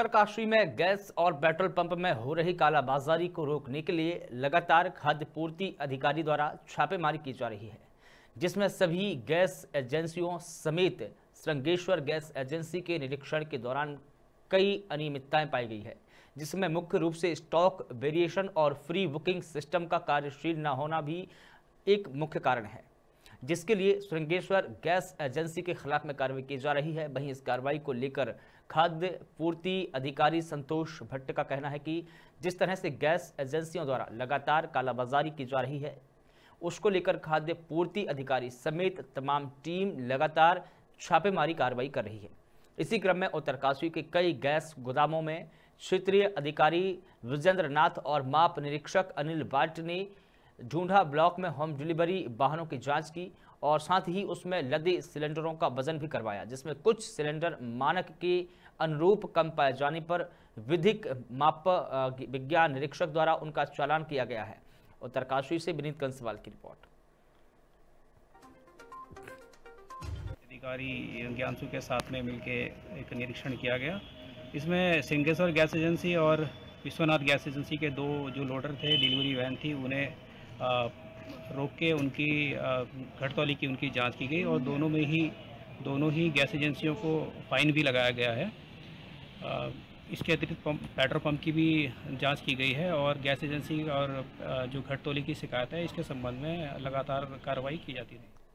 उत्तरकाशी में गैस और petrol pump में हो रही कालाबाजारी को रोकने के लिए लगातार खाद्य पूर्ति अधिकारी द्वारा छापेमारी की जा रही है जिसमें सभी गैस एजेंसियों समेत श्रृंगेश्वर गैस एजेंसी के निरीक्षण के दौरान कई अनियमितताएं पाई गई है जिसमें मुख्य रूप से स्टॉक वेरिएशन और फ्री बुकिंग सिस्टम का कार्यशील न होना भी एक मुख्य कारण है जिसके लिए सुरंगेश्वर गैस एजेंसी के खिलाफ में कार्रवाई की जा रही है वहीं इस कार्रवाई को लेकर खाद्य पूर्ति अधिकारी संतोष भट्ट का कहना है कि जिस तरह से गैस एजेंसियों द्वारा लगातार कालाबाजारी की जा रही है उसको लेकर खाद्य पूर्ति अधिकारी समेत तमाम टीम लगातार छापेमारी कार्रवाई कर रही है इसी क्रम में उत्तरकाशी के कई गैस गोदामों में क्षेत्रीय अधिकारी विजेंद्र नाथ और माप निरीक्षक अनिल बाट ने ढूंढा ब्लॉक में होम डिलीवरी वाहनों की जांच की और साथ ही उसमें लदे सिलेंडरों का वजन भी करवाया जिसमें कुछ सिलेंडर मानक के अनुरूप कम पाए जाने पर विधिक माप विज्ञान निरीक्षक द्वारा उनका चालान किया गया है उत्तरकाशी से विनीत कंसवाल की रिपोर्ट अधिकारी ज्ञानसु के साथ में मिलकर एक निरीक्षण किया गया इसमें सिंगेश्वर गैस एजेंसी और विश्वनाथ गैस एजेंसी के दो जो लोडर थे डिलीवरी वैन थी उन्हें रोक के उनकी घटतौली की उनकी जांच की गई और दोनों में ही दोनों ही गैस एजेंसियों को फाइन भी लगाया गया है इसके अतिरिक्त पंप पेट्रोल पंप की भी जांच की गई है और गैस एजेंसी और जो घटतौली की शिकायत है इसके संबंध में लगातार कार्रवाई की जाती रही